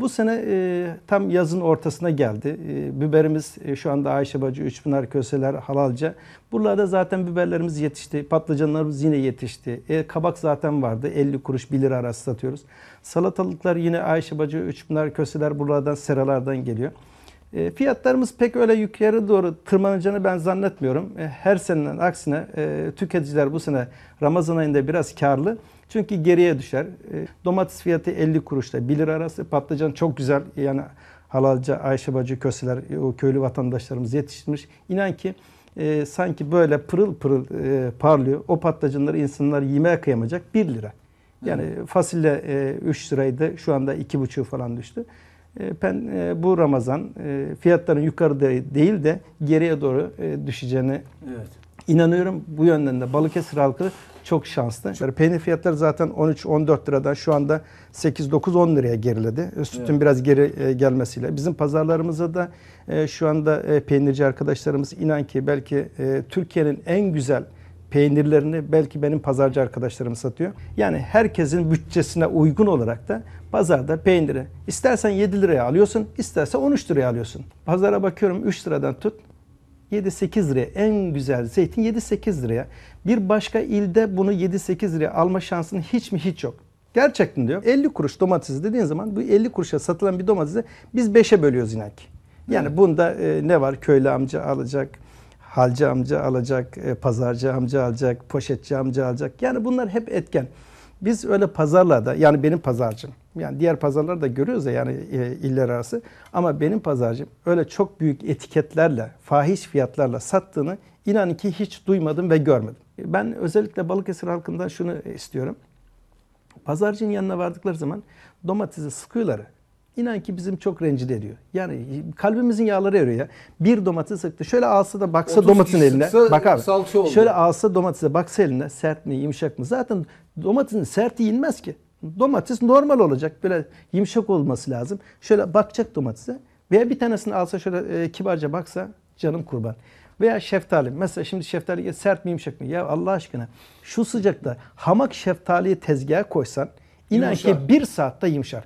Bu sene e, tam yazın ortasına geldi. E, biberimiz e, şu anda Ayşe Bacı, Üçpınar, Köseler, Halalca. Buralarda zaten biberlerimiz yetişti. Patlıcanlarımız yine yetişti. E, kabak zaten vardı. 50 kuruş 1 lira arası satıyoruz. Salatalıklar yine Ayşe Bacı, Üçpınar, Köseler buralardan seralardan geliyor. E, fiyatlarımız pek öyle yukarı doğru tırmanacağını ben zannetmiyorum. E, her senenin aksine e, tüketiciler bu sene Ramazan ayında biraz karlı. Çünkü geriye düşer. domates fiyatı 50 kuruşta 1 lira arası. Patlıcan çok güzel yani halalca, Ayşe bacı, köseler, o köylü vatandaşlarımız yetiştirmiş. İnan ki e, sanki böyle pırıl pırıl e, parlıyor. O patlıcanları insanlar yemeye kıyamayacak 1 lira. Yani fasulye e, 3 liraydı şu anda 2,5 falan düştü. E, ben e, bu Ramazan e, fiyatların yukarıda değil de geriye doğru düşeceğini evet. inanıyorum. Bu yönden de Balıkesir halkı çok şanslı. Çok. Peynir fiyatları zaten 13-14 liradan şu anda 8-9-10 liraya geriledi. Sütün evet. biraz geri gelmesiyle. Bizim pazarlarımızda da şu anda peynirci arkadaşlarımız inan ki belki Türkiye'nin en güzel peynirlerini belki benim pazarcı arkadaşlarım satıyor. Yani herkesin bütçesine uygun olarak da pazarda peyniri istersen 7 liraya alıyorsun, istersen 13 liraya alıyorsun. Pazara bakıyorum 3 liradan tut 7-8 liraya en güzel zeytin 7-8 liraya. Bir başka ilde bunu 7-8 liraya alma şansın hiç mi hiç yok. Gerçekten diyor 50 kuruş domatesi dediğin zaman bu 50 kuruşa satılan bir domatesi biz 5'e bölüyoruz inan Yani evet. bunda e, ne var köylü amca alacak, halcı amca alacak, e, pazarcı amca alacak, poşetçi amca alacak. Yani bunlar hep etken. Biz öyle pazarlarda yani benim pazarcım yani diğer pazarlarda görüyoruz ya yani e, iller arası ama benim pazarcım öyle çok büyük etiketlerle fahiş fiyatlarla sattığını inan ki hiç duymadım ve görmedim. Ben özellikle Balıkesir halkından şunu istiyorum. Pazarcının yanına vardıkları zaman domatesi sıkıyorlar. İnan ki bizim çok rencide ediyor. Yani kalbimizin yağları eriyor ya. Bir domates sıktı. Şöyle alsa da baksa domatesin eline. Sıksa, Bak abi. Oldu. Şöyle alsa domatese baksa eline. Sert mi yumuşak mı? Zaten domatesin serti yenmez ki. Domates normal olacak. Böyle yumuşak olması lazım. Şöyle bakacak domatese. Veya bir tanesini alsa şöyle e, kibarca baksa canım kurban. Veya şeftali. Mesela şimdi şeftali sert mi yumuşak mı? Ya Allah aşkına şu sıcakta hamak şeftaliyi tezgaha koysan inan yumuşar. ki bir saatte yumuşar.